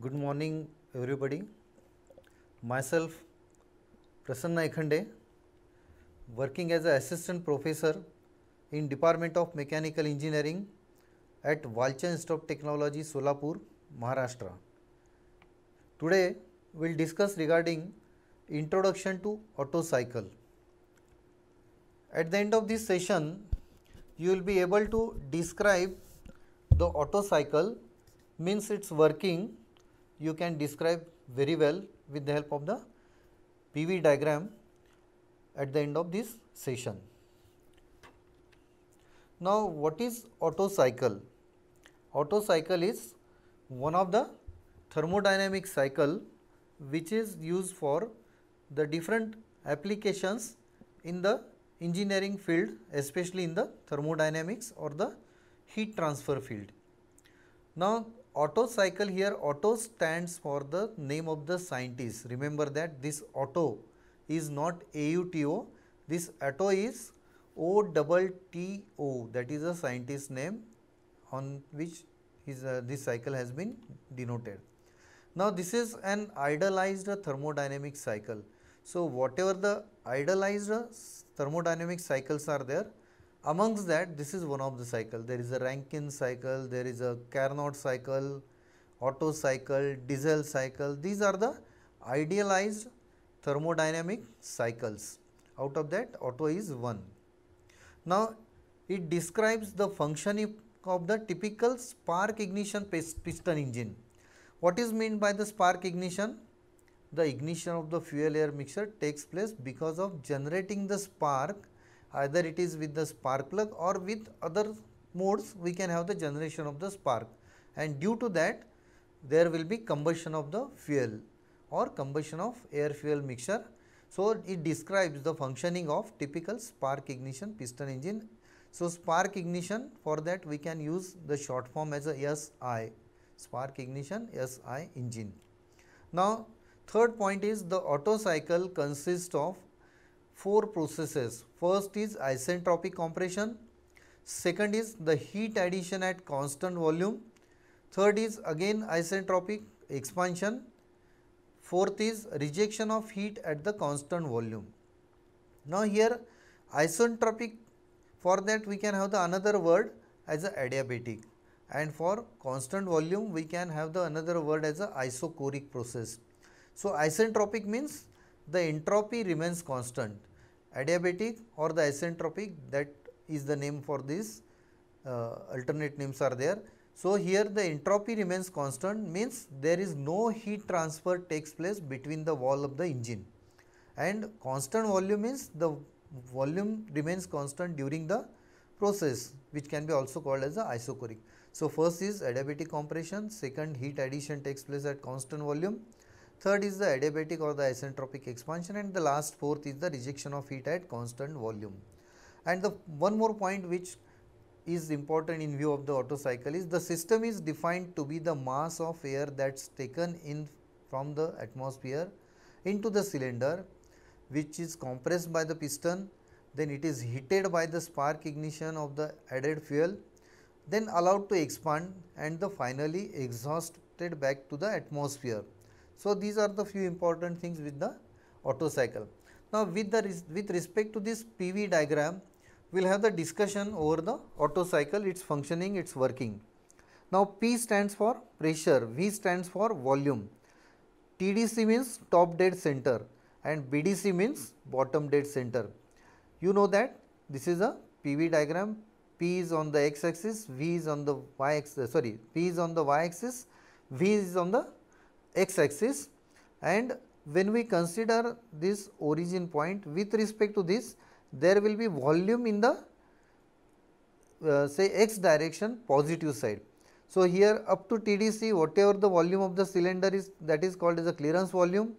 Good morning, everybody. Myself, Prasanna Ekhande, working as an assistant professor in Department of Mechanical Engineering at Walcha Institute of Technology, Solapur, Maharashtra. Today, we will discuss regarding introduction to auto cycle. At the end of this session, you will be able to describe the auto cycle means its working you can describe very well with the help of the PV diagram at the end of this session. Now, what is Otto cycle? Otto cycle is one of the thermodynamic cycle which is used for the different applications in the engineering field especially in the thermodynamics or the heat transfer field. Now, auto cycle here auto stands for the name of the scientist remember that this auto is not auto this auto is o double t o that is a scientist name on which his uh, this cycle has been denoted now this is an idealized thermodynamic cycle so whatever the idealized thermodynamic cycles are there Amongst that, this is one of the cycle. There is a Rankine cycle, there is a Carnot cycle, Otto cycle, Diesel cycle. These are the idealized thermodynamic cycles. Out of that, Otto is one. Now, it describes the functioning of the typical spark ignition piston engine. What is meant by the spark ignition? The ignition of the fuel air mixture takes place because of generating the spark either it is with the spark plug or with other modes we can have the generation of the spark and due to that there will be combustion of the fuel or combustion of air fuel mixture. So, it describes the functioning of typical spark ignition piston engine. So, spark ignition for that we can use the short form as a SI spark ignition SI engine. Now, third point is the auto cycle consists of four processes. First is isentropic compression, second is the heat addition at constant volume, third is again isentropic expansion, fourth is rejection of heat at the constant volume. Now here isentropic for that we can have the another word as a adiabatic and for constant volume we can have the another word as a isochoric process. So isentropic means the entropy remains constant adiabatic or the isentropic that is the name for this uh, alternate names are there. So, here the entropy remains constant means there is no heat transfer takes place between the wall of the engine and constant volume means the volume remains constant during the process which can be also called as the isochoric. So, first is adiabatic compression, second heat addition takes place at constant volume, Third is the adiabatic or the isentropic expansion and the last fourth is the rejection of heat at constant volume. And the one more point which is important in view of the auto cycle is the system is defined to be the mass of air that's taken in from the atmosphere into the cylinder which is compressed by the piston then it is heated by the spark ignition of the added fuel then allowed to expand and the finally exhausted back to the atmosphere. So, these are the few important things with the Otto cycle. Now, with the res with respect to this PV diagram, we will have the discussion over the Otto cycle, its functioning, its working. Now, P stands for pressure, V stands for volume, TDC means top dead center and BDC means bottom dead center. You know that this is a PV diagram, P is on the x axis, V is on the y axis, sorry, P is on the y axis, V is on the x axis and when we consider this origin point with respect to this there will be volume in the uh, say x direction positive side. So, here up to TDC whatever the volume of the cylinder is that is called as a clearance volume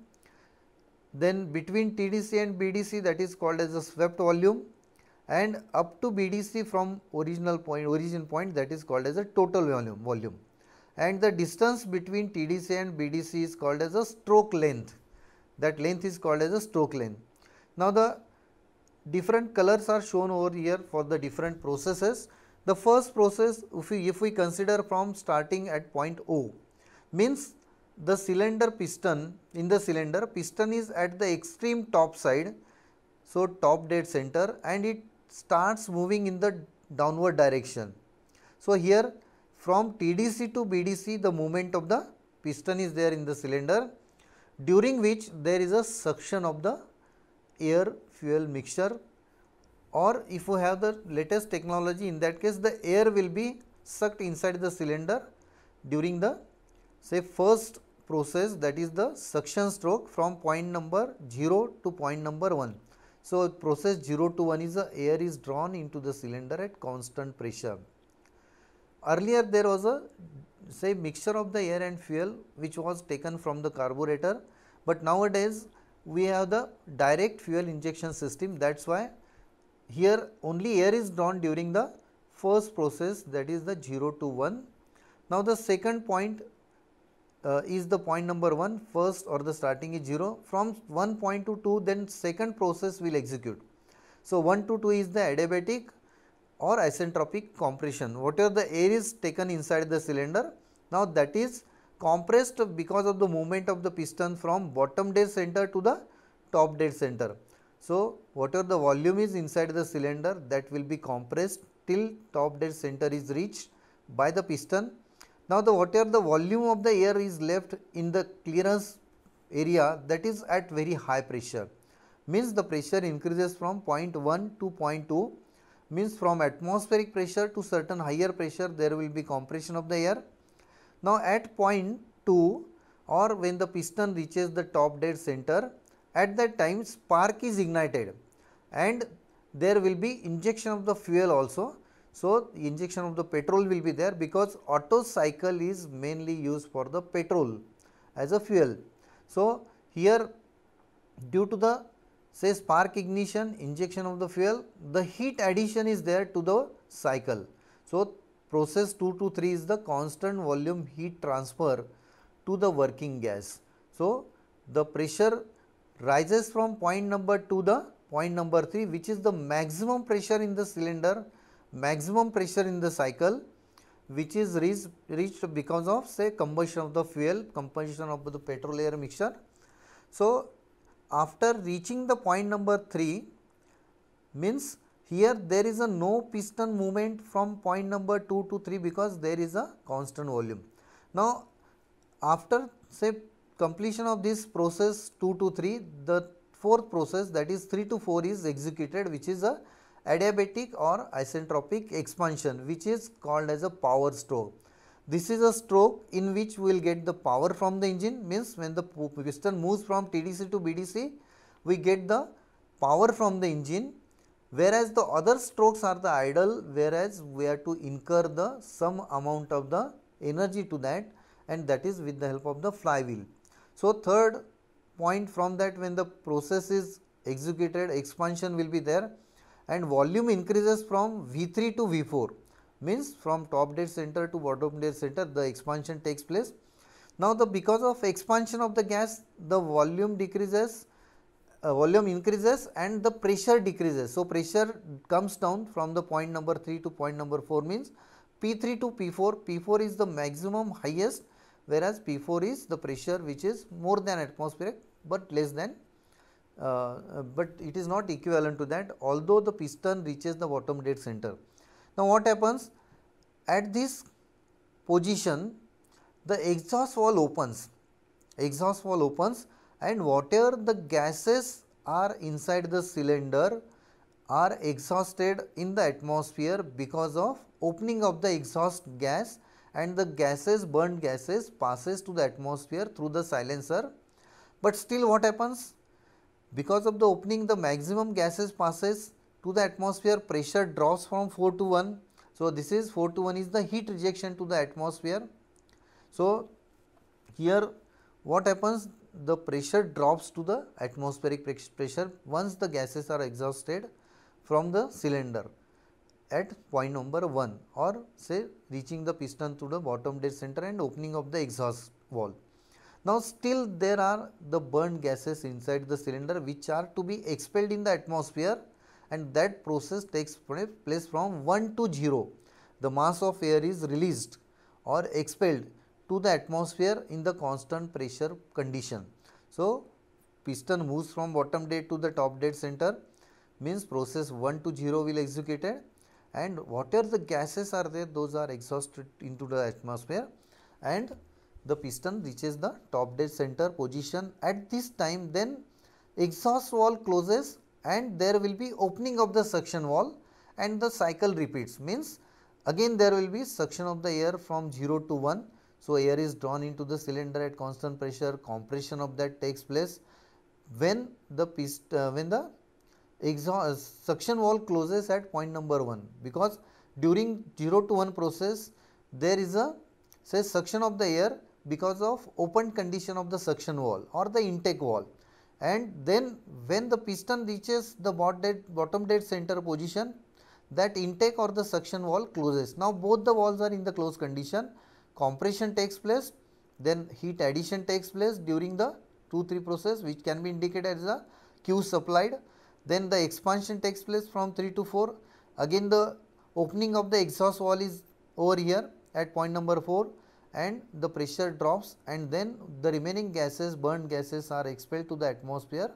then between TDC and BDC that is called as a swept volume and up to BDC from original point origin point that is called as a total volume volume and the distance between TDC and BDC is called as a stroke length that length is called as a stroke length. Now, the different colors are shown over here for the different processes. The first process if we, if we consider from starting at point O means the cylinder piston in the cylinder piston is at the extreme top side. So, top dead center and it starts moving in the downward direction. So, here from TDC to BDC the movement of the piston is there in the cylinder during which there is a suction of the air fuel mixture or if you have the latest technology in that case the air will be sucked inside the cylinder during the say first process that is the suction stroke from point number 0 to point number 1. So, process 0 to 1 is the air is drawn into the cylinder at constant pressure. Earlier there was a say mixture of the air and fuel which was taken from the carburetor, but nowadays we have the direct fuel injection system that is why here only air is drawn during the first process that is the 0 to 1. Now, the second point uh, is the point number 1 first or the starting is 0 from 1 point to 2 then second process will execute. So, 1 to 2 is the adiabatic or isentropic compression. Whatever the air is taken inside the cylinder, now that is compressed because of the movement of the piston from bottom dead center to the top dead center. So, whatever the volume is inside the cylinder that will be compressed till top dead center is reached by the piston. Now, the whatever the volume of the air is left in the clearance area that is at very high pressure means the pressure increases from 0.1 to 0.2 means from atmospheric pressure to certain higher pressure there will be compression of the air. Now at point 2 or when the piston reaches the top dead center at that time spark is ignited and there will be injection of the fuel also. So, injection of the petrol will be there because auto cycle is mainly used for the petrol as a fuel. So, here due to the say spark ignition, injection of the fuel, the heat addition is there to the cycle. So, process 2 to 3 is the constant volume heat transfer to the working gas. So, the pressure rises from point number 2 the point number 3 which is the maximum pressure in the cylinder, maximum pressure in the cycle which is reached, reached because of say combustion of the fuel, combustion of the petrol air mixture. So, after reaching the point number 3 means here there is a no piston movement from point number 2 to 3 because there is a constant volume. Now after say completion of this process 2 to 3 the fourth process that is 3 to 4 is executed which is a adiabatic or isentropic expansion which is called as a power stroke. This is a stroke in which we will get the power from the engine means when the piston moves from TDC to BDC we get the power from the engine whereas the other strokes are the idle whereas we have to incur the some amount of the energy to that and that is with the help of the flywheel. So, third point from that when the process is executed expansion will be there and volume increases from V3 to V4 means from top dead center to bottom dead center the expansion takes place. Now, the because of expansion of the gas the volume decreases uh, volume increases and the pressure decreases. So, pressure comes down from the point number 3 to point number 4 means P3 to P4, P4 is the maximum highest whereas P4 is the pressure which is more than atmospheric but less than uh, uh, but it is not equivalent to that although the piston reaches the bottom dead center. Now, what happens at this position the exhaust valve opens, exhaust valve opens and whatever the gases are inside the cylinder are exhausted in the atmosphere because of opening of the exhaust gas and the gases burnt gases passes to the atmosphere through the silencer. But still what happens? Because of the opening the maximum gases passes to the atmosphere pressure drops from 4 to 1. So, this is 4 to 1 is the heat rejection to the atmosphere. So, here what happens the pressure drops to the atmospheric pressure once the gases are exhausted from the cylinder at point number 1 or say reaching the piston to the bottom dead center and opening of the exhaust valve. Now still there are the burned gases inside the cylinder which are to be expelled in the atmosphere and that process takes place from 1 to 0. The mass of air is released or expelled to the atmosphere in the constant pressure condition. So, piston moves from bottom dead to the top dead center means process 1 to 0 will executed and whatever the gases are there those are exhausted into the atmosphere and the piston reaches the top dead center position at this time then exhaust valve closes and there will be opening of the suction wall and the cycle repeats means again there will be suction of the air from 0 to 1. So, air is drawn into the cylinder at constant pressure compression of that takes place when the pist, uh, when the exhaust uh, suction wall closes at point number 1 because during 0 to 1 process there is a say suction of the air because of open condition of the suction wall or the intake wall and then when the piston reaches the bottom dead center position that intake or the suction valve closes. Now both the valves are in the closed condition, compression takes place, then heat addition takes place during the 2-3 process which can be indicated as a Q supplied, then the expansion takes place from 3 to 4, again the opening of the exhaust valve is over here at point number 4 and the pressure drops and then the remaining gases burned gases are expelled to the atmosphere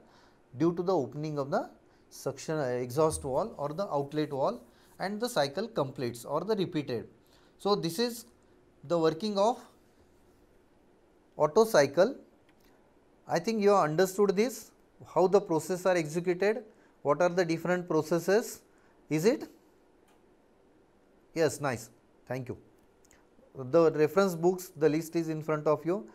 due to the opening of the suction uh, exhaust wall or the outlet wall and the cycle completes or the repeated. So, this is the working of Auto cycle. I think you have understood this, how the process are executed, what are the different processes, is it? Yes, nice. Thank you the reference books the list is in front of you